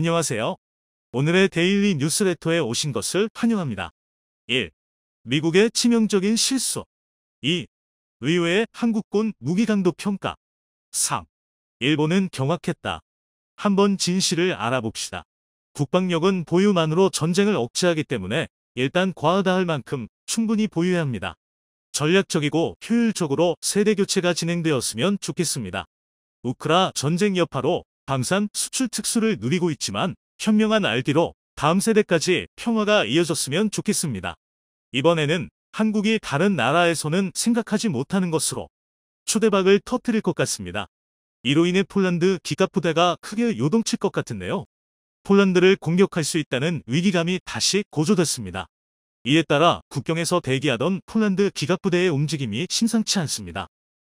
안녕하세요. 오늘의 데일리 뉴스레터에 오신 것을 환영합니다. 1. 미국의 치명적인 실수 2. 의회의 한국군 무기강도 평가 3. 일본은 경악했다. 한번 진실을 알아봅시다. 국방력은 보유만으로 전쟁을 억제하기 때문에 일단 과하다 할 만큼 충분히 보유해야 합니다. 전략적이고 효율적으로 세대 교체가 진행되었으면 좋겠습니다. 우크라 전쟁 여파로 방산 수출 특수를 누리고 있지만 현명한 RD로 다음 세대까지 평화가 이어졌으면 좋겠습니다. 이번에는 한국이 다른 나라에서는 생각하지 못하는 것으로 초대박을 터뜨릴 것 같습니다. 이로 인해 폴란드 기갑부대가 크게 요동칠 것 같은데요. 폴란드를 공격할 수 있다는 위기감이 다시 고조됐습니다. 이에 따라 국경에서 대기하던 폴란드 기갑부대의 움직임이 심상치 않습니다.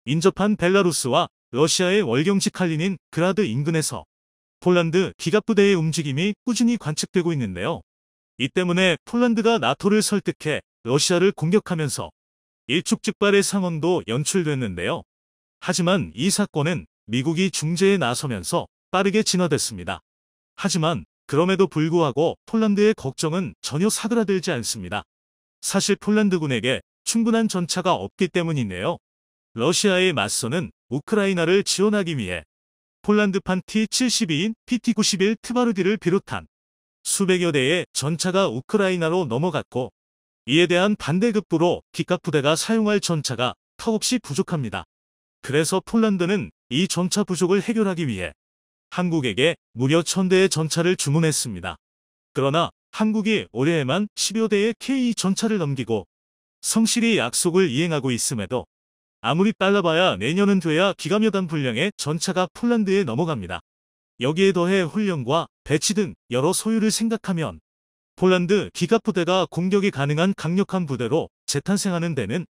인접한 벨라루스와 러시아의 월경지 칼리닌 그라드 인근에서 폴란드 기갑부대의 움직임이 꾸준히 관측되고 있는데요. 이 때문에 폴란드가 나토를 설득해 러시아를 공격하면서 일촉즉발의 상황도 연출됐는데요. 하지만 이 사건은 미국이 중재에 나서면서 빠르게 진화됐습니다. 하지만 그럼에도 불구하고 폴란드의 걱정은 전혀 사그라들지 않습니다. 사실 폴란드군에게 충분한 전차가 없기 때문인데요. 러시아에 맞서는 우크라이나를 지원하기 위해 폴란드판 T-72인 PT-91 트바르디를 비롯한 수백여 대의 전차가 우크라이나로 넘어갔고 이에 대한 반대급부로 기갑 부대가 사용할 전차가 턱없이 부족합니다. 그래서 폴란드는 이 전차 부족을 해결하기 위해 한국에게 무려 1000대의 전차를 주문했습니다. 그러나 한국이 올해에만 10여 대의 K2 전차를 넘기고 성실히 약속을 이행하고 있음에도 아무리 빨라봐야 내년은 돼야 기가묘단 분량의 전차가 폴란드에 넘어갑니다. 여기에 더해 훈련과 배치 등 여러 소유를 생각하면 폴란드 기갑부대가 공격이 가능한 강력한 부대로 재탄생하는 데는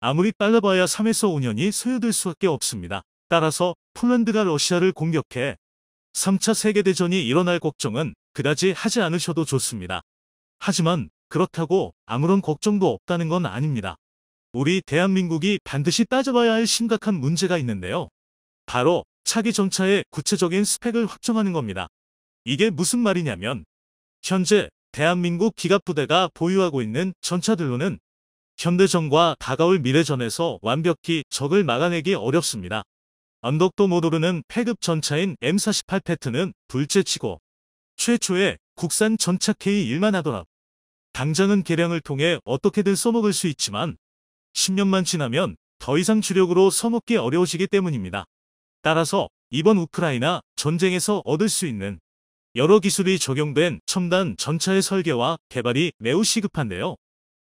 아무리 빨라봐야 3에서 5년이 소요될 수밖에 없습니다. 따라서 폴란드가 러시아를 공격해 3차 세계대전이 일어날 걱정은 그다지 하지 않으셔도 좋습니다. 하지만 그렇다고 아무런 걱정도 없다는 건 아닙니다. 우리 대한민국이 반드시 따져봐야 할 심각한 문제가 있는데요. 바로 차기 전차의 구체적인 스펙을 확정하는 겁니다. 이게 무슨 말이냐면 현재 대한민국 기갑부대가 보유하고 있는 전차들로는 현대전과 다가올 미래전에서 완벽히 적을 막아내기 어렵습니다. 언덕도 못 오르는 폐급 전차인 M48 패트는 둘째치고 최초의 국산 전차 K1만 하더라. 당장은 개량을 통해 어떻게든 써먹을 수 있지만 10년만 지나면 더 이상 주력으로 서먹기 어려우시기 때문입니다. 따라서 이번 우크라이나 전쟁에서 얻을 수 있는 여러 기술이 적용된 첨단 전차의 설계와 개발이 매우 시급한데요.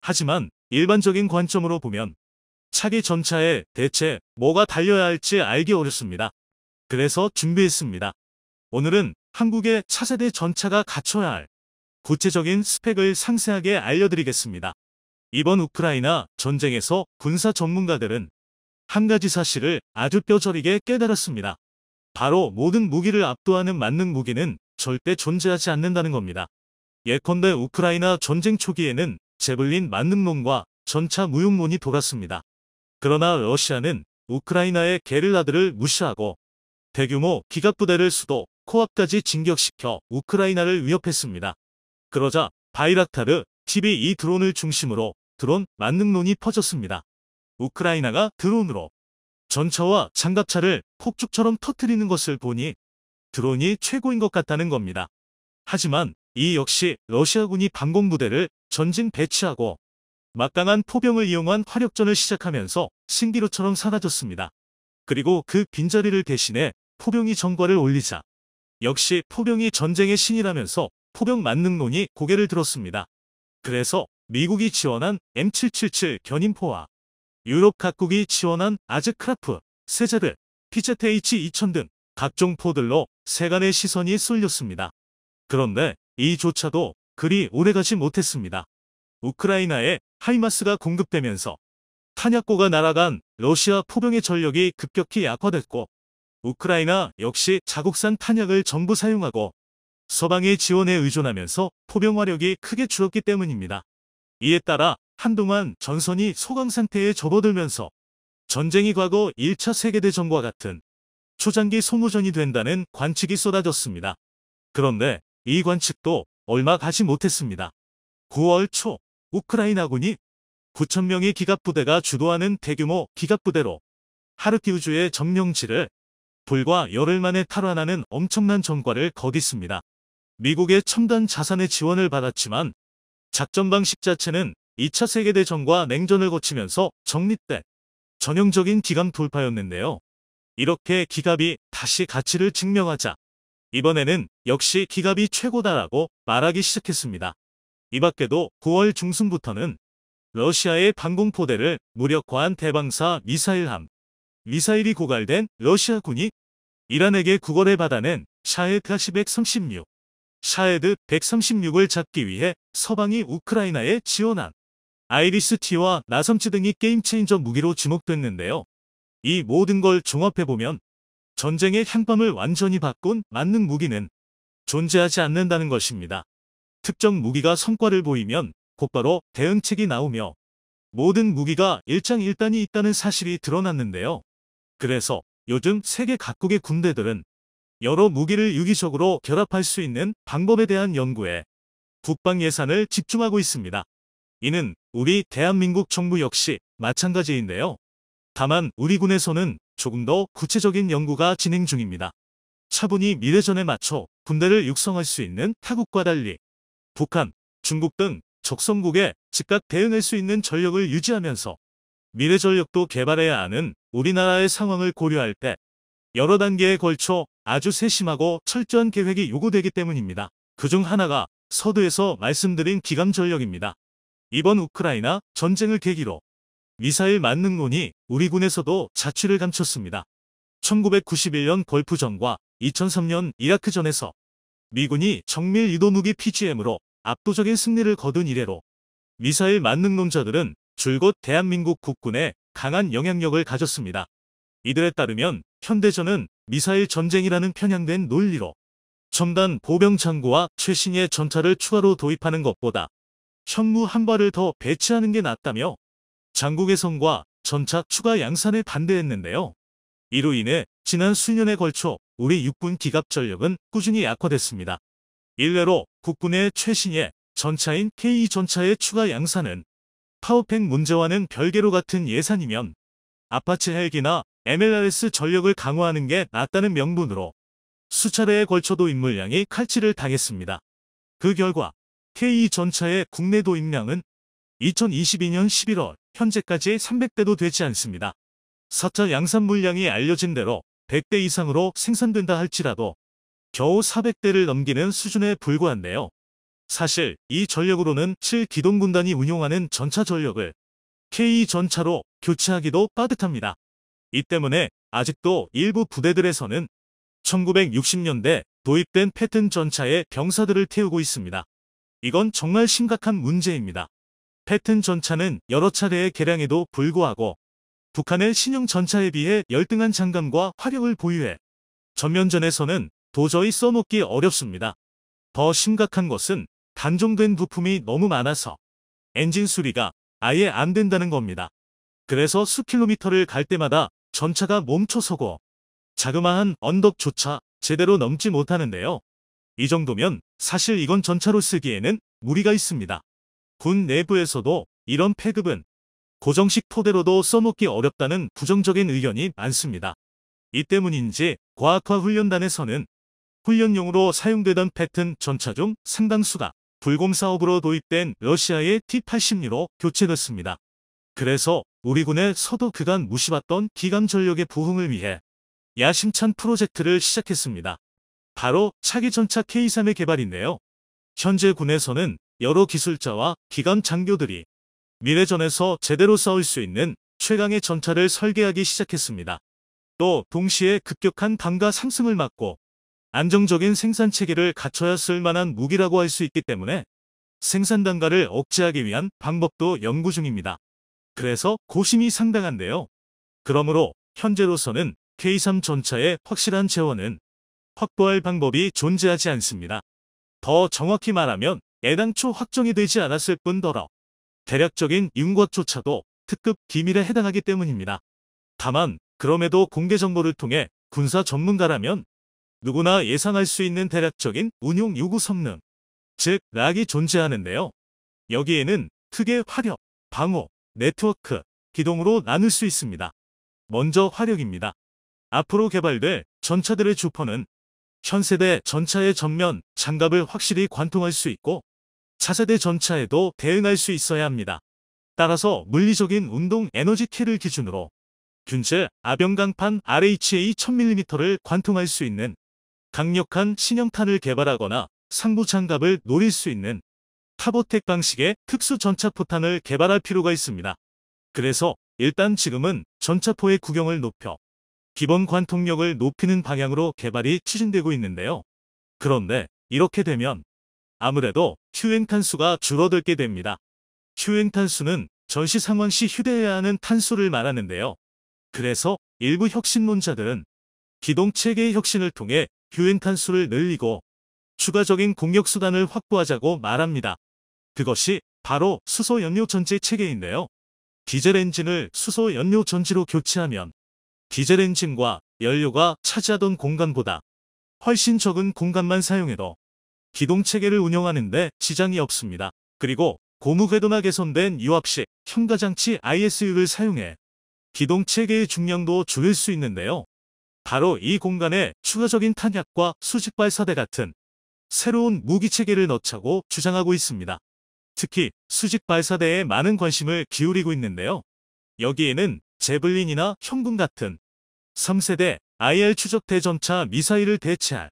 하지만 일반적인 관점으로 보면 차기 전차에 대체 뭐가 달려야 할지 알기 어렵습니다. 그래서 준비했습니다. 오늘은 한국의 차세대 전차가 갖춰야 할 구체적인 스펙을 상세하게 알려드리겠습니다. 이번 우크라이나 전쟁에서 군사 전문가들은 한 가지 사실을 아주 뼈저리게 깨달았습니다. 바로 모든 무기를 압도하는 만능 무기는 절대 존재하지 않는다는 겁니다. 예컨대 우크라이나 전쟁 초기에는 제블린 만능론과 전차 무용론이 돌았습니다. 그러나 러시아는 우크라이나의 게릴라들을 무시하고 대규모 기갑부대를 수도 코앞까지 진격시켜 우크라이나를 위협했습니다. 그러자 바이락타르 TV 이 드론을 중심으로 드론 만능론이 퍼졌습니다. 우크라이나가 드론으로 전차와 장갑차를 폭죽처럼 터뜨리는 것을 보니 드론이 최고인 것 같다는 겁니다. 하지만 이 역시 러시아군이 방공부대를 전진 배치하고 막강한 포병을 이용한 화력전을 시작하면서 신기루처럼 사라졌습니다. 그리고 그 빈자리를 대신해 포병이 전과를 올리자 역시 포병이 전쟁의 신이라면서 포병 만능론이 고개를 들었습니다. 그래서 미국이 지원한 M777 견인포와 유럽 각국이 지원한 아즈크라프, 세자드 피제트 H2000 등 각종 포들로 세간의 시선이 쏠렸습니다. 그런데 이조차도 그리 오래가지 못했습니다. 우크라이나에 하이마스가 공급되면서 탄약고가 날아간 러시아 포병의 전력이 급격히 약화됐고 우크라이나 역시 자국산 탄약을 전부 사용하고 서방의 지원에 의존하면서 포병 화력이 크게 줄었기 때문입니다. 이에 따라 한동안 전선이 소강 상태에 접어들면서 전쟁이 과거 1차 세계대전과 같은 초장기 소모전이 된다는 관측이 쏟아졌습니다. 그런데 이 관측도 얼마 가지 못했습니다. 9월 초 우크라이나군이 9천명의 기갑부대가 주도하는 대규모 기갑부대로 하르키우주의 점령지를 불과 열흘 만에 탈환하는 엄청난 전과를 거뒀습니다. 미국의 첨단 자산의 지원을 받았지만 작전 방식 자체는 2차 세계대전과 냉전을 거치면서 정립된 전형적인 기감 돌파였는데요. 이렇게 기갑이 다시 가치를 증명하자 이번에는 역시 기갑이 최고다라고 말하기 시작했습니다. 이 밖에도 9월 중순부터는 러시아의 방공포대를 무력화한 대방사 미사일함, 미사일이 고갈된 러시아군이 이란에게 구걸해 받아낸 샤헬 4 136 샤헤드 136을 잡기 위해 서방이 우크라이나에 지원한 아이리스-T와 나섬치 등이 게임체인저 무기로 지목됐는데요. 이 모든 걸 종합해보면 전쟁의 향방을 완전히 바꾼 맞는 무기는 존재하지 않는다는 것입니다. 특정 무기가 성과를 보이면 곧바로 대응책이 나오며 모든 무기가 일장일단이 있다는 사실이 드러났는데요. 그래서 요즘 세계 각국의 군대들은 여러 무기를 유기적으로 결합할 수 있는 방법에 대한 연구에 국방 예산을 집중하고 있습니다. 이는 우리 대한민국 정부 역시 마찬가지인데요. 다만 우리 군에서는 조금 더 구체적인 연구가 진행 중입니다. 차분히 미래전에 맞춰 군대를 육성할 수 있는 타국과 달리 북한, 중국 등 적성국에 즉각 대응할 수 있는 전력을 유지하면서 미래 전력도 개발해야 하는 우리나라의 상황을 고려할 때 여러 단계에 걸쳐 아주 세심하고 철저한 계획이 요구되기 때문입니다. 그 중 하나가 서두에서 말씀드린 기감 전력입니다. 이번 우크라이나 전쟁을 계기로 미사일 만능론이 우리 군에서도 자취를 감췄습니다. 1991년 골프전과 2003년 이라크전에서 미군이 정밀 유도무기 PGM으로 압도적인 승리를 거둔 이래로 미사일 만능론자들은 줄곧 대한민국 국군에 강한 영향력을 가졌습니다. 이들에 따르면 현대전은 미사일 전쟁이라는 편향된 논리로 첨단 보병 창고와 최신의 전차를 추가로 도입하는 것보다 현무 한 발을 더 배치하는 게 낫다며 장국 의선과 전차 추가 양산에 반대했는데요. 이로 인해 지난 수년에 걸쳐 우리 육군 기갑 전력은 꾸준히 약화됐습니다. 일례로 국군의 최신의 전차인 K2전차의 추가 양산은 파워팩 문제와는 별개로 같은 예산이면 아파치 헬기나 MLRS 전력을 강화하는 게 낫다는 명분으로 수차례에 걸쳐도 인물량이 칼치를 당했습니다. 그 결과 K2 전차의 국내 도입량은 2022년 11월 현재까지 300대도 되지 않습니다. 4차 양산 물량이 알려진 대로 100대 이상으로 생산된다 할지라도 겨우 400대를 넘기는 수준에 불과한데요. 사실 이 전력으로는 7기동군단이 운용하는 전차 전력을 K2 전차로 교체하기도 빠듯합니다. 이 때문에 아직도 일부 부대들에서는 1960년대 도입된 패튼 전차에 병사들을 태우고 있습니다. 이건 정말 심각한 문제입니다. 패튼 전차는 여러 차례의 개량에도 불구하고 북한의 신형 전차에 비해 열등한 장감과 화력을 보유해 전면전에서는 도저히 써먹기 어렵습니다. 더 심각한 것은 단종된 부품이 너무 많아서 엔진 수리가 아예 안 된다는 겁니다. 그래서 수킬로미터를 갈 때마다 전차가 멈춰서고 자그마한 언덕조차 제대로 넘지 못하는데요. 이 정도면 사실 이건 전차로 쓰기에는 무리가 있습니다. 군 내부에서도 이런 폐급은 고정식 포대로도 써먹기 어렵다는 부정적인 의견이 많습니다. 이 때문인지 과학화 훈련단에서는 훈련용으로 사용되던 패튼 전차 중 상당수가 불곰 사업으로 도입된 러시아의 T-86로 교체됐습니다. 그래서 우리 군의 서도 그간 무시받던 기강 전력의 부흥을 위해 야심찬 프로젝트를 시작했습니다. 바로 차기전차 K3의 개발인데요. 현재 군에서는 여러 기술자와 기강 장교들이 미래전에서 제대로 싸울 수 있는 최강의 전차를 설계하기 시작했습니다. 또 동시에 급격한 단가 상승을 막고 안정적인 생산 체계를 갖춰야 쓸만한 무기라고 할 수 있기 때문에 생산 단가를 억제하기 위한 방법도 연구 중입니다. 그래서 고심이 상당한데요. 그러므로 현재로서는 K3 전차의 확실한 재원은 확보할 방법이 존재하지 않습니다. 더 정확히 말하면 애당초 확정이 되지 않았을 뿐더러 대략적인 윤곽조차도 특급 기밀에 해당하기 때문입니다. 다만 그럼에도 공개 정보를 통해 군사 전문가라면 누구나 예상할 수 있는 대략적인 운용 요구 성능, 즉 락이 존재하는데요. 여기에는 특의 화력, 방어 네트워크, 기동으로 나눌 수 있습니다. 먼저 화력입니다. 앞으로 개발될 전차들의 주포는 현세대 전차의 전면 장갑을 확실히 관통할 수 있고 차세대 전차에도 대응할 수 있어야 합니다. 따라서 물리적인 운동 에너지 K를 기준으로 균제 아병강판 RHA 1000mm를 관통할 수 있는 강력한 신형탄을 개발하거나 상부 장갑을 노릴 수 있는 카보텍 방식의 특수 전차포탄을 개발할 필요가 있습니다. 그래서 일단 지금은 전차포의 구경을 높여 기본 관통력을 높이는 방향으로 개발이 추진되고 있는데요. 그런데 이렇게 되면 아무래도 휴엔탄수가 줄어들게 됩니다. 휴엔탄수는 전시 상황시 휴대해야 하는 탄수를 말하는데요. 그래서 일부 혁신론자들은 기동체계의 혁신을 통해 휴엔탄수를 늘리고 추가적인 공격수단을 확보하자고 말합니다. 그것이 바로 수소연료전지 체계인데요. 디젤 엔진을 수소연료 전지로 교체하면 디젤 엔진과 연료가 차지하던 공간보다 훨씬 적은 공간만 사용해도 기동 체계를 운영하는 데 지장이 없습니다. 그리고 고무궤도나 개선된 유압식 현가장치 ISU를 사용해 기동 체계의 중량도 줄일 수 있는데요. 바로 이 공간에 추가적인 탄약과 수직발사대 같은 새로운 무기체계를 넣자고 주장하고 있습니다. 특히 수직 발사대에 많은 관심을 기울이고 있는데요. 여기에는 제블린이나 현군 같은 3세대 IR 추적 대전차 미사일을 대체할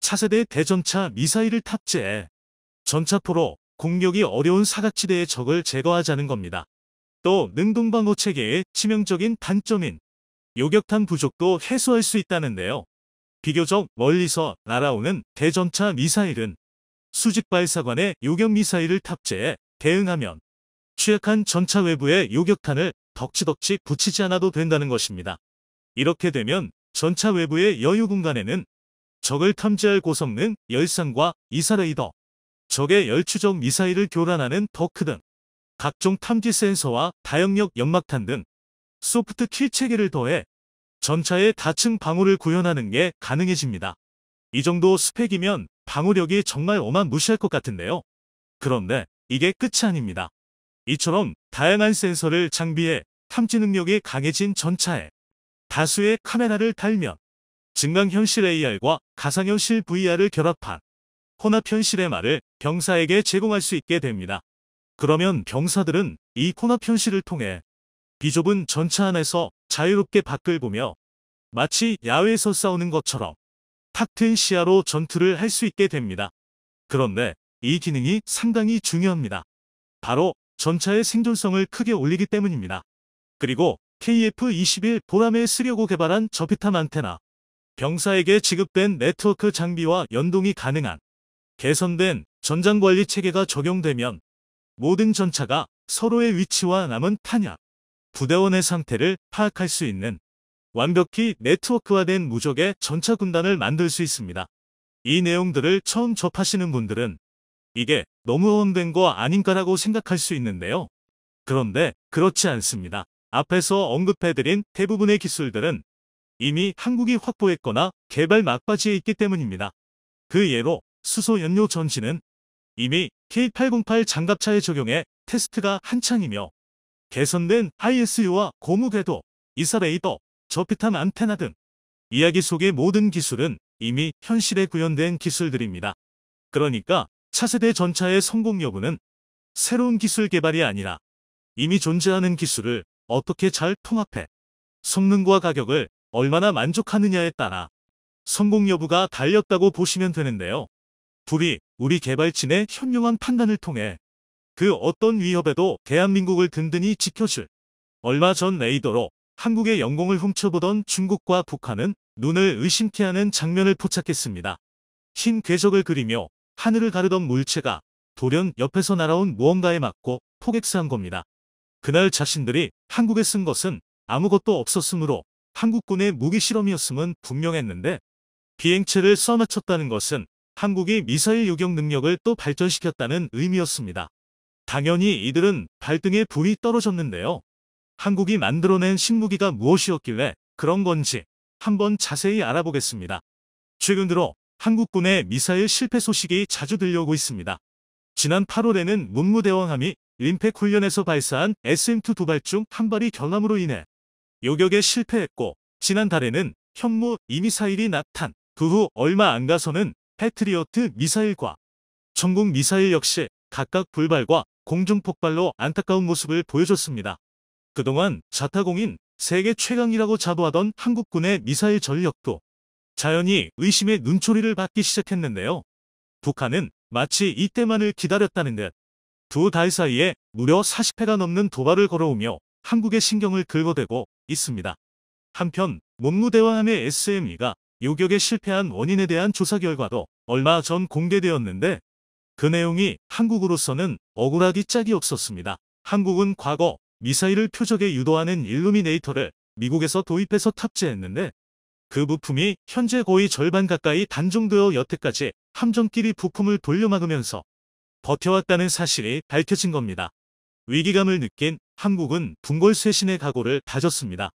차세대 대전차 미사일을 탑재해 전차포로 공격이 어려운 사각지대의 적을 제거하자는 겁니다. 또 능동방어 체계의 치명적인 단점인 요격탄 부족도 해소할 수 있다는데요. 비교적 멀리서 날아오는 대전차 미사일은 수직 발사관에 요격 미사일을 탑재해 대응하면 취약한 전차 외부에 요격탄을 덕지덕지 붙이지 않아도 된다는 것입니다. 이렇게 되면 전차 외부의 여유 공간에는 적을 탐지할 고성능 열상과 이사레이더, 적의 열추적 미사일을 교란하는 더크 등 각종 탐지 센서와 다영력 연막탄 등 소프트 킬 체계를 더해 전차의 다층 방어를 구현하는 게 가능해집니다. 이 정도 스펙이면 방어력이 정말 어마무시할 것 같은데요. 그런데 이게 끝이 아닙니다. 이처럼 다양한 센서를 장비해 탐지 능력이 강해진 전차에 다수의 카메라를 달면 증강현실 AR과 가상현실 VR을 결합한 혼합현실의 말을 병사에게 제공할 수 있게 됩니다. 그러면 병사들은 이 혼합현실을 통해 비좁은 전차 안에서 자유롭게 밖을 보며 마치 야외에서 싸우는 것처럼 같은 시야로 전투를 할 수 있게 됩니다. 그런데 이 기능이 상당히 중요합니다. 바로 전차의 생존성을 크게 올리기 때문입니다. 그리고 KF-21 보람에 쓰려고 개발한 저피탐 안테나, 병사에게 지급된 네트워크 장비와 연동이 가능한 개선된 전장관리 체계가 적용되면 모든 전차가 서로의 위치와 남은 탄약, 부대원의 상태를 파악할 수 있는 완벽히 네트워크화된 무적의 전차 군단을 만들 수 있습니다. 이 내용들을 처음 접하시는 분들은 이게 너무 허황된 거 아닌가라고 생각할 수 있는데요. 그런데 그렇지 않습니다. 앞에서 언급해드린 대부분의 기술들은 이미 한국이 확보했거나 개발 막바지에 있기 때문입니다. 그 예로 수소 연료 전지는 이미 K808 장갑차에 적용해 테스트가 한창이며 개선된 ISU와 고무 궤도, 이사레이더, 저핏함 안테나 등 이야기 속의 모든 기술은 이미 현실에 구현된 기술들입니다. 그러니까 차세대 전차의 성공 여부는 새로운 기술 개발이 아니라 이미 존재하는 기술을 어떻게 잘 통합해 성능과 가격을 얼마나 만족하느냐에 따라 성공 여부가 달렸다고 보시면 되는데요. 불이 우리 개발진의 현명한 판단을 통해 그 어떤 위협에도 대한민국을 든든히 지켜줄 얼마 전 레이더로 한국의 영공을 훔쳐보던 중국과 북한은 눈을 의심케 하는 장면을 포착했습니다. 흰 궤적을 그리며 하늘을 가르던 물체가 돌연 옆에서 날아온 무언가에 맞고 포객스한 겁니다. 그날 자신들이 한국에 쓴 것은 아무것도 없었으므로 한국군의 무기실험이었음은 분명했는데 비행체를 써맞췄다는 것은 한국이 미사일 요격 능력을 또 발전시켰다는 의미였습니다. 당연히 이들은 발등에 불이 떨어졌는데요. 한국이 만들어낸 식무기가 무엇이었길래 그런 건지 한번 자세히 알아보겠습니다. 최근 들어 한국군의 미사일 실패 소식이 자주 들려오고 있습니다. 지난 8월에는 문무대왕함이 림팩 훈련에서 발사한 SM2 두 발 중 한 발이 결함으로 인해 요격에 실패했고 지난달에는 현무 이미사일이 낙탄 그 후 얼마 안 가서는 패트리어트 미사일과 전국 미사일 역시 각각 불발과 공중폭발로 안타까운 모습을 보여줬습니다. 그동안 자타공인 세계 최강이라고 자부하던 한국군의 미사일 전력도 자연히 의심의 눈초리를 받기 시작했는데요. 북한은 마치 이때만을 기다렸다는 듯 두 달 사이에 무려 40회가 넘는 도발을 걸어오며 한국의 신경을 긁어대고 있습니다. 한편 몸무대와함의 SME가 요격에 실패한 원인에 대한 조사 결과도 얼마 전 공개되었는데 그 내용이 한국으로서는 억울하기 짝이 없었습니다. 한국은 과거 미사일을 표적에 유도하는 일루미네이터를 미국에서 도입해서 탑재했는데 그 부품이 현재 거의 절반 가까이 단종되어 여태까지 함정끼리 부품을 돌려막으면서 버텨왔다는 사실이 밝혀진 겁니다. 위기감을 느낀 한국은 붕골 쇄신의 각오를 다졌습니다.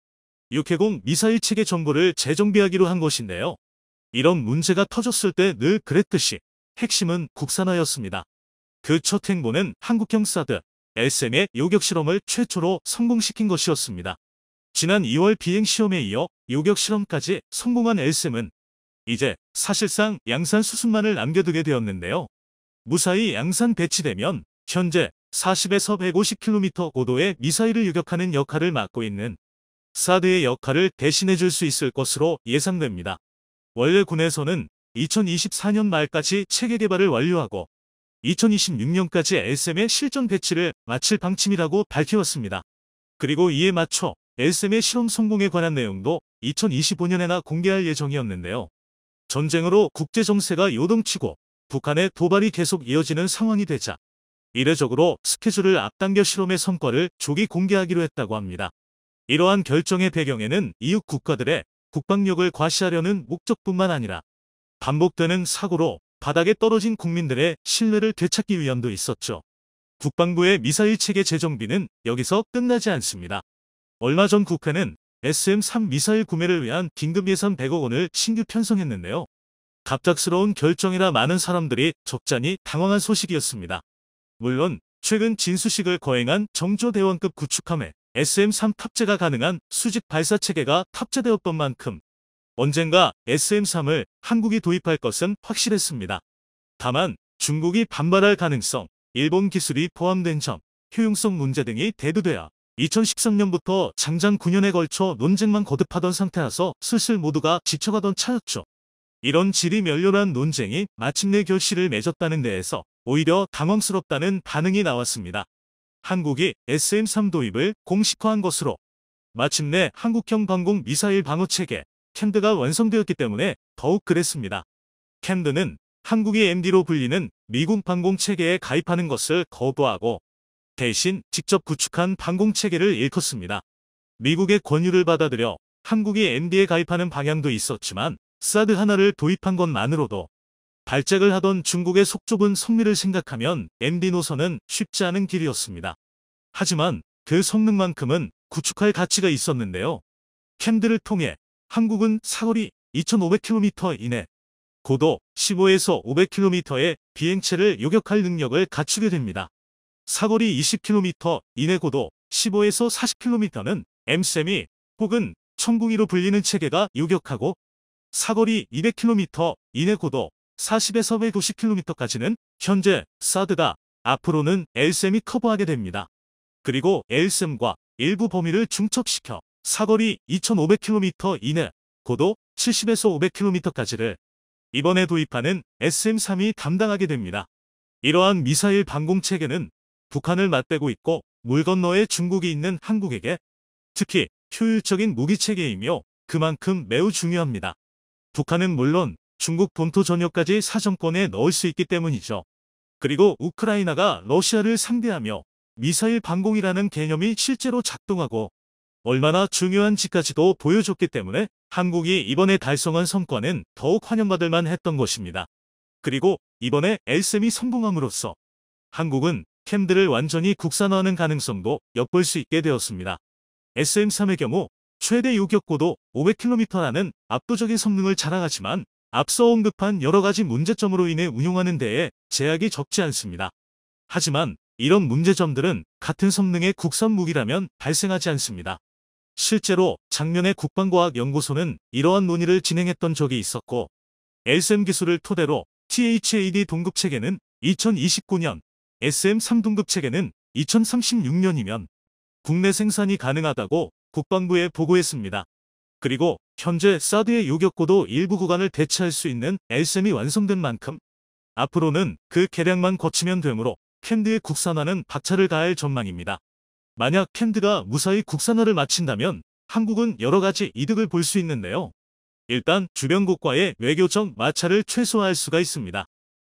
육해공 미사일 체계 정보를 재정비하기로 한 것인데요. 이런 문제가 터졌을 때 늘 그랬듯이 핵심은 국산화였습니다. 그 첫 행보는 한국형 사드, SM의 요격 실험을 최초로 성공시킨 것이었습니다. 지난 2월 비행 시험에 이어 요격 실험까지 성공한 SM은 이제 사실상 양산 수순만을 남겨두게 되었는데요. 무사히 양산 배치되면 현재 40에서 150km 고도의 미사일을 유격하는 역할을 맡고 있는 사드의 역할을 대신해 줄 수 있을 것으로 예상됩니다. 원래 군에서는 2024년 말까지 체계 개발을 완료하고 2026년까지 s m 의 실전 배치를 마칠 방침이라고 밝혀왔습니다. 그리고 이에 맞춰 s m 의 실험 성공에 관한 내용도 2025년에나 공개할 예정이었는데요. 전쟁으로 국제 정세가 요동치고 북한의 도발이 계속 이어지는 상황이 되자 이례적으로 스케줄을 앞당겨 실험의 성과를 조기 공개하기로 했다고 합니다. 이러한 결정의 배경에는 이웃 국가들의 국방력을 과시하려는 목적뿐만 아니라 반복되는 사고로 바닥에 떨어진 국민들의 신뢰를 되찾기 위함도 있었죠. 국방부의 미사일 체계 재정비는 여기서 끝나지 않습니다. 얼마 전 국회는 SM-3 미사일 구매를 위한 긴급 예산 100억 원을 신규 편성했는데요. 갑작스러운 결정이라 많은 사람들이 적잖이 당황한 소식이었습니다. 물론 최근 진수식을 거행한 정조대원급 구축함에 SM-3 탑재가 가능한 수직 발사 체계가 탑재되었던 만큼 언젠가 SM3을 한국이 도입할 것은 확실했습니다. 다만 중국이 반발할 가능성, 일본 기술이 포함된 점, 효용성 문제 등이 대두돼야 2013년부터 장장 9년에 걸쳐 논쟁만 거듭하던 상태라서 슬슬 모두가 지쳐가던 차였죠. 이런 질이 멸렬한 논쟁이 마침내 결실을 맺었다는 데에서 오히려 당황스럽다는 반응이 나왔습니다. 한국이 SM3 도입을 공식화한 것으로 마침내 한국형 방공 미사일 방어체계 캔드가 완성되었기 때문에 더욱 그랬습니다. 캔드는 한국의 MD로 불리는 미군 방공 체계에 가입하는 것을 거부하고 대신 직접 구축한 방공 체계를 일컫습니다. 미국의 권유를 받아들여 한국이 MD에 가입하는 방향도 있었지만 사드 하나를 도입한 것만으로도 발작을 하던 중국의 속 좁은 성미를 생각하면 MD 노선은 쉽지 않은 길이었습니다. 하지만 그 성능만큼은 구축할 가치가 있었는데요. 캔드를 통해 한국은 사거리 2,500km 이내 고도 15에서 500km의 비행체를 요격할 능력을 갖추게 됩니다. 사거리 20km 이내 고도 15에서 40km는 MSM이 혹은 천궁이로 불리는 체계가 요격하고 사거리 200km 이내 고도 40에서 1 9 0 k m 까지는 현재 사드가 앞으로는 LSM이 커버하게 됩니다. 그리고 LSM과 일부 범위를 중첩시켜 사거리 2,500km 이내, 고도 70에서 500km까지를 이번에 도입하는 SM-3이 담당하게 됩니다. 이러한 미사일 방공 체계는 북한을 맞대고 있고 물 건너에 중국이 있는 한국에게 특히 효율적인 무기체계이며 그만큼 매우 중요합니다. 북한은 물론 중국 본토 전역까지 사정권에 넣을 수 있기 때문이죠. 그리고 우크라이나가 러시아를 상대하며 미사일 방공이라는 개념이 실제로 작동하고 얼마나 중요한지까지도 보여줬기 때문에 한국이 이번에 달성한 성과는 더욱 환영받을 만 했던 것입니다. 그리고 이번에 s m 이 성공함으로써 한국은 캠들을 완전히 국산화하는 가능성도 엿볼 수 있게 되었습니다. SM3의 경우 최대 요격고도 500km라는 압도적인 성능을 자랑하지만 앞서 언급한 여러가지 문제점으로 인해 운용하는 데에 제약이 적지 않습니다. 하지만 이런 문제점들은 같은 성능의 국산 무기라면 발생하지 않습니다. 실제로 작년에 국방과학연구소는 이러한 논의를 진행했던 적이 있었고 SM 기술을 토대로 THAD 동급 체계는 2029년, SM 3동급 체계는 2036년이면 국내 생산이 가능하다고 국방부에 보고했습니다. 그리고 현재 사드의 요격고도 일부 구간을 대체할 수 있는 s m 이 완성된 만큼 앞으로는 그계량만 거치면 되므로 캔드의 국산화는 박차를 가할 전망입니다. 만약 캔드가 무사히 국산화를 마친다면 한국은 여러 가지 이득을 볼 수 있는데요. 일단 주변국과의 외교적 마찰을 최소화할 수가 있습니다.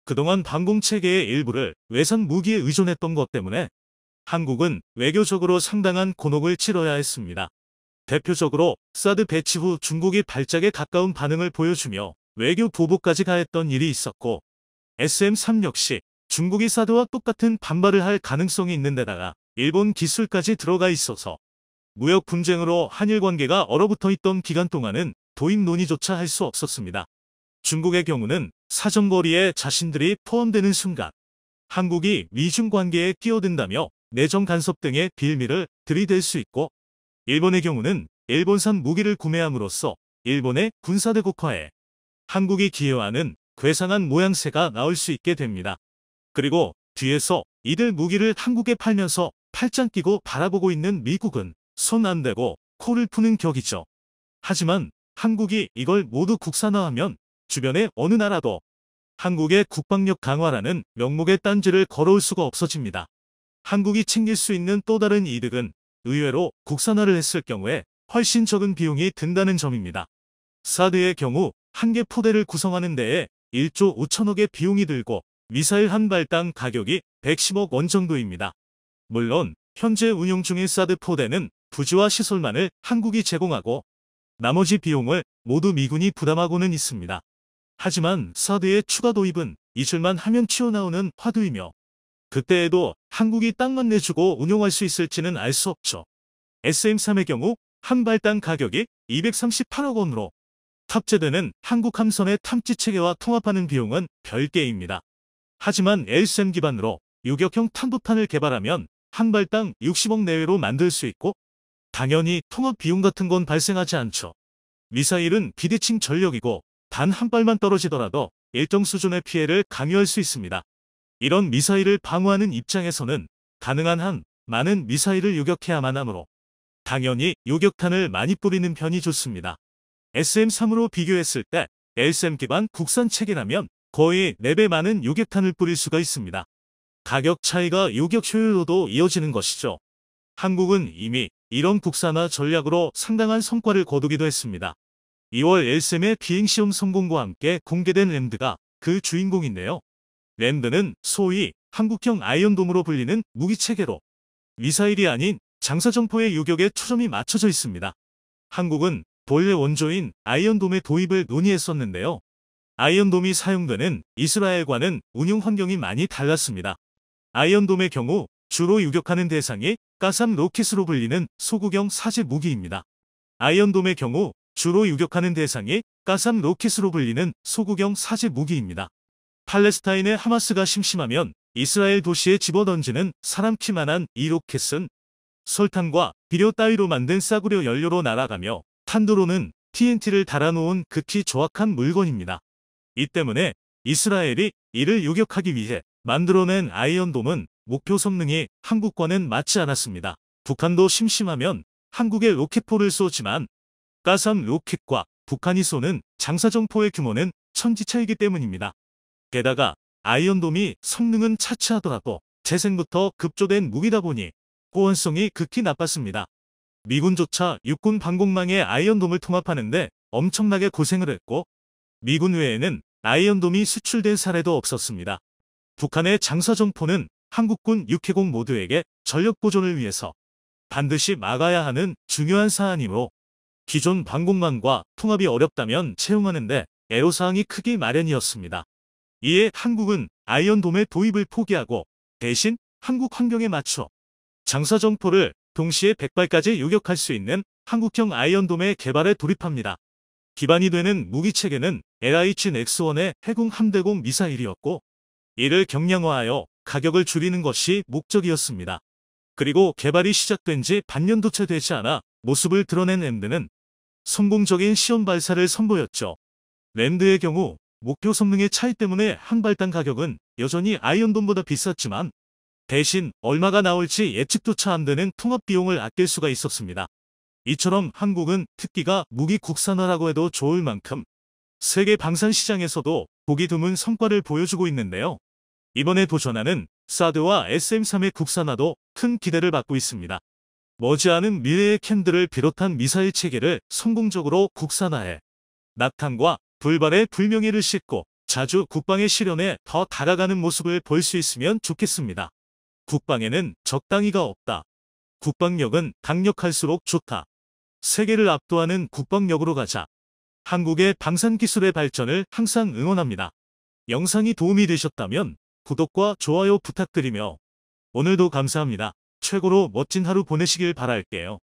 그동안 방공체계의 일부를 외선 무기에 의존했던 것 때문에 한국은 외교적으로 상당한 곤혹을 치러야 했습니다. 대표적으로 사드 배치 후 중국이 발작에 가까운 반응을 보여주며 외교 보복까지 가했던 일이 있었고 SM3 역시 중국이 사드와 똑같은 반발을 할 가능성이 있는 데다가 일본 기술까지 들어가 있어서 무역 분쟁으로 한일 관계가 얼어붙어 있던 기간 동안은 도입 논의조차 할 수 없었습니다. 중국의 경우는 사정거리에 자신들이 포함되는 순간 한국이 미중 관계에 끼어든다며 내정 간섭 등의 빌미를 들이댈 수 있고 일본의 경우는 일본산 무기를 구매함으로써 일본의 군사대국화에 한국이 기여하는 괴상한 모양새가 나올 수 있게 됩니다. 그리고 뒤에서 이들 무기를 한국에 팔면서 팔짱 끼고 바라보고 있는 미국은 손 안 대고 코를 푸는 격이죠. 하지만 한국이 이걸 모두 국산화하면 주변의 어느 나라도 한국의 국방력 강화라는 명목의 딴지를 걸어올 수가 없어집니다. 한국이 챙길 수 있는 또 다른 이득은 의외로 국산화를 했을 경우에 훨씬 적은 비용이 든다는 점입니다. 사드의 경우 한 개 포대를 구성하는 데에 1조 5천억의 비용이 들고 미사일 한 발당 가격이 110억 원 정도입니다. 물론 현재 운영 중인 사드 포대는 부지와 시설만을 한국이 제공하고 나머지 비용을 모두 미군이 부담하고는 있습니다. 하지만 사드의 추가 도입은 이슬만 하면 튀어나오는 화두이며 그때에도 한국이 땅만 내주고 운용할 수 있을지는 알 수 없죠. SM3의 경우 한 발당 가격이 238억 원으로 탑재되는 한국 함선의 탐지 체계와 통합하는 비용은 별개입니다. 하지만 LSM 기반으로 유격형 탄도판을 개발하면 한 발당 60억 내외로 만들 수 있고 당연히 통합 비용 같은 건 발생하지 않죠. 미사일은 비대칭 전력이고 단 한 발만 떨어지더라도 일정 수준의 피해를 강요할 수 있습니다. 이런 미사일을 방어하는 입장에서는 가능한 한 많은 미사일을 요격해야만 하므로 당연히 요격탄을 많이 뿌리는 편이 좋습니다. SM-3으로 비교했을 때 LSM 기반 국산 체계라면 거의 4배 많은 요격탄을 뿌릴 수가 있습니다. 가격 차이가 요격 효율로도 이어지는 것이죠. 한국은 이미 이런 국산화 전략으로 상당한 성과를 거두기도 했습니다. 2월 s m 의 비행시험 성공과 함께 공개된 랜드가 그 주인공인데요. 랜드는 소위 한국형 아이언돔으로 불리는 무기체계로 미사일이 아닌 장사정포의 요격에 초점이 맞춰져 있습니다. 한국은 본래 원조인 아이언돔의 도입을 논의했었는데요. 아이언돔이 사용되는 이스라엘과는 운용 환경이 많이 달랐습니다. 아이언돔의 경우 주로 유격하는 대상이 까삼 로켓으로 불리는 소구경 사제 무기입니다. 아이언돔의 경우 주로 유격하는 대상이 까삼 로켓으로 불리는 소구경 사제 무기입니다. 팔레스타인의 하마스가 심심하면 이스라엘 도시에 집어던지는 사람키만한 이 로켓은 설탕과 비료 따위로 만든 싸구려 연료로 날아가며 탄도로는 TNT를 달아놓은 극히 조악한 물건입니다. 이 때문에 이스라엘이 이를 요격하기 위해 만들어낸 아이언돔은 목표 성능이 한국과는 맞지 않았습니다. 북한도 심심하면 한국에 로켓포를 쏘지만 가산 로켓과 북한이 쏘는 장사정포의 규모는 천지차이기 때문입니다. 게다가 아이언돔이 성능은 차치하더라도 재생부터 급조된 무기다 보니 보안성이 극히 나빴습니다. 미군조차 육군 방공망에 아이언돔을 통합하는데 엄청나게 고생을 했고 미군 외에는 아이언돔이 수출된 사례도 없었습니다. 북한의 장사정포는 한국군 육해공 모두에게 전력보존을 위해서 반드시 막아야 하는 중요한 사안이므로 기존 방공망과 통합이 어렵다면 채용하는 데 애로사항이 크기 마련이었습니다. 이에 한국은 아이언돔의 도입을 포기하고 대신 한국 환경에 맞춰 장사정포를 동시에 백발까지 요격할 수 있는 한국형 아이언돔의 개발에 돌입합니다. 기반이 되는 무기체계는 LH-X1의 해공 함대공 미사일이었고 이를 경량화하여 가격을 줄이는 것이 목적이었습니다. 그리고 개발이 시작된 지 반년도 채 되지 않아 모습을 드러낸 랜드는 성공적인 시험 발사를 선보였죠. 랜드의 경우 목표 성능의 차이 때문에 한 발당 가격은 여전히 아이언돔보다 비쌌지만 대신 얼마가 나올지 예측조차 안 되는 통합 비용을 아낄 수가 있었습니다. 이처럼 한국은 특기가 무기 국산화라고 해도 좋을 만큼 세계 방산 시장에서도 보기 드문 성과를 보여주고 있는데요. 이번에 도전하는 사드와 SM3의 국산화도 큰 기대를 받고 있습니다. 머지않은 미래의 캔들을 비롯한 미사일 체계를 성공적으로 국산화해 낙탄과 불발의 불명예를 씻고 자주 국방의 실현에 더 다가가는 모습을 볼 수 있으면 좋겠습니다. 국방에는 적당히가 없다. 국방력은 강력할수록 좋다. 세계를 압도하는 국방력으로 가자. 한국의 방산기술의 발전을 항상 응원합니다. 영상이 도움이 되셨다면 구독과 좋아요 부탁드리며 오늘도 감사합니다. 최고로 멋진 하루 보내시길 바랄게요.